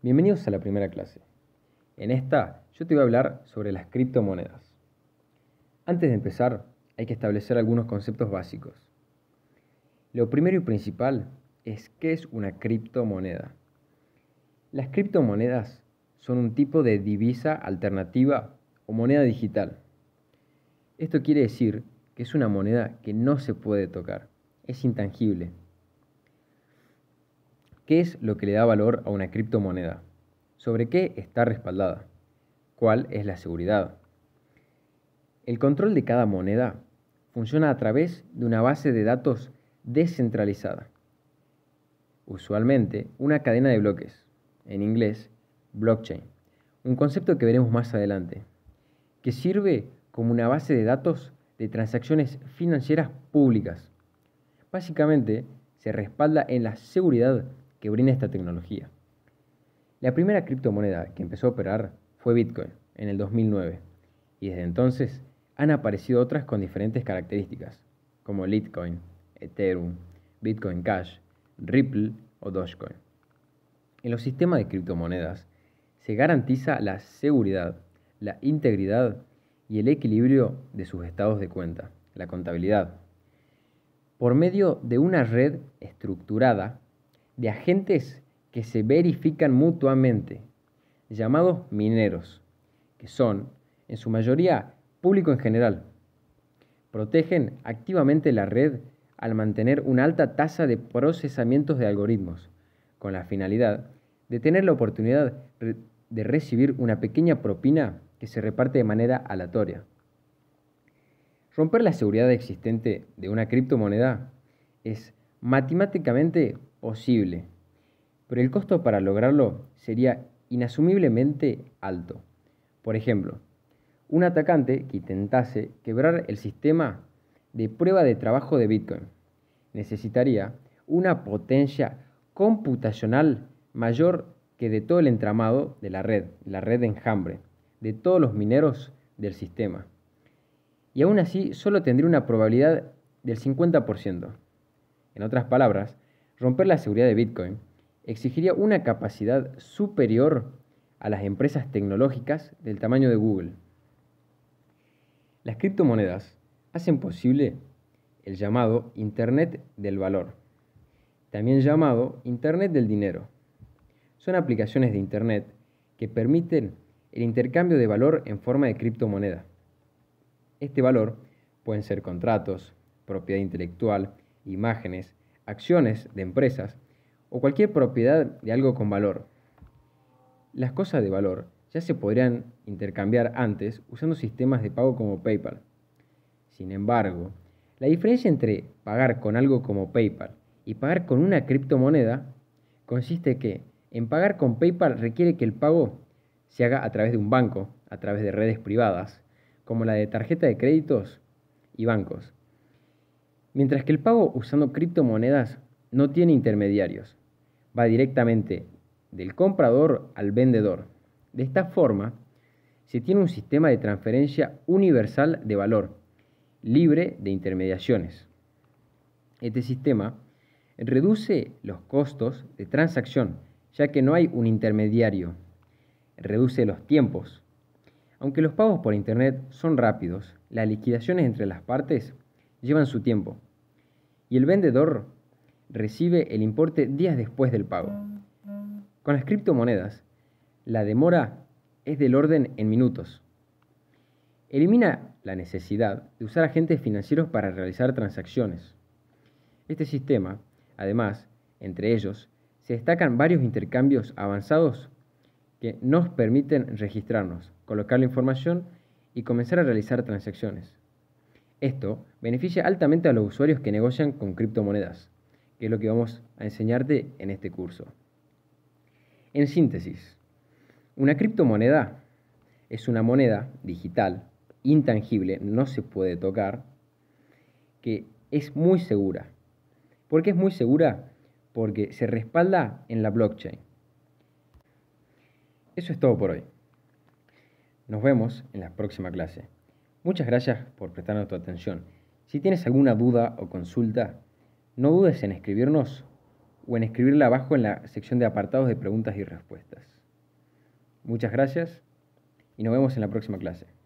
Bienvenidos a la primera clase. En esta yo te voy a hablar sobre las criptomonedas. Antes de empezar, hay que establecer algunos conceptos básicos. Lo primero y principal es qué es una criptomoneda. Las criptomonedas son un tipo de divisa alternativa o moneda digital. Esto quiere decir que es una moneda que no se puede tocar, es intangible, ¿Qué es lo que le da valor a una criptomoneda? ¿Sobre qué está respaldada? ¿Cuál es la seguridad? El control de cada moneda funciona a través de una base de datos descentralizada. Usualmente, una cadena de bloques, en inglés, blockchain, un concepto que veremos más adelante, que sirve como una base de datos de transacciones financieras públicas. Básicamente, se respalda en la seguridad que brinda esta tecnología. La primera criptomoneda que empezó a operar fue Bitcoin en el 2009 y desde entonces han aparecido otras con diferentes características, como Litecoin, Ethereum, Bitcoin Cash, Ripple o Dogecoin. En los sistemas de criptomonedas se garantiza la seguridad, la integridad y el equilibrio de sus estados de cuenta, la contabilidad, por medio de una red estructurada de agentes que se verifican mutuamente, llamados mineros, que son, en su mayoría, público en general. Protegen activamente la red al mantener una alta tasa de procesamientos de algoritmos, con la finalidad de tener la oportunidad de recibir una pequeña propina que se reparte de manera aleatoria. Romper la seguridad existente de una criptomoneda es matemáticamente posible, pero el costo para lograrlo sería inasumiblemente alto. Por ejemplo, un atacante que intentase quebrar el sistema de prueba de trabajo de Bitcoin necesitaría una potencia computacional mayor que de todo el entramado de la red, la red de enjambre, de todos los mineros del sistema. Y aún así solo tendría una probabilidad del 50%. En otras palabras, Romper la seguridad de Bitcoin exigiría una capacidad superior a las empresas tecnológicas del tamaño de Google. Las criptomonedas hacen posible el llamado Internet del Valor, también llamado Internet del Dinero. Son aplicaciones de Internet que permiten el intercambio de valor en forma de criptomoneda. Este valor pueden ser contratos, propiedad intelectual, imágenes, acciones de empresas o cualquier propiedad de algo con valor. Las cosas de valor ya se podrían intercambiar antes usando sistemas de pago como PayPal. Sin embargo, la diferencia entre pagar con algo como PayPal y pagar con una criptomoneda consiste que en pagar con PayPal requiere que el pago se haga a través de un banco, a través de redes privadas, como la de tarjeta de créditos y bancos. Mientras que el pago usando criptomonedas no tiene intermediarios, va directamente del comprador al vendedor. De esta forma, se tiene un sistema de transferencia universal de valor, libre de intermediaciones. Este sistema reduce los costos de transacción, ya que no hay un intermediario. Reduce los tiempos. Aunque los pagos por Internet son rápidos, las liquidaciones entre las partes llevan su tiempo y el vendedor recibe el importe días después del pago. Con las criptomonedas, la demora es del orden en minutos. Elimina la necesidad de usar agentes financieros para realizar transacciones. Este sistema, además, entre ellos, se destacan varios intercambios avanzados que nos permiten registrarnos, colocar la información y comenzar a realizar transacciones. Esto beneficia altamente a los usuarios que negocian con criptomonedas, que es lo que vamos a enseñarte en este curso. En síntesis, una criptomoneda es una moneda digital, intangible, no se puede tocar, que es muy segura. ¿Por qué es muy segura? Porque se respalda en la blockchain. Eso es todo por hoy. Nos vemos en la próxima clase. Muchas gracias por prestarnos tu atención. Si tienes alguna duda o consulta, no dudes en escribirnos o en escribirla abajo en la sección de apartados de preguntas y respuestas. Muchas gracias y nos vemos en la próxima clase.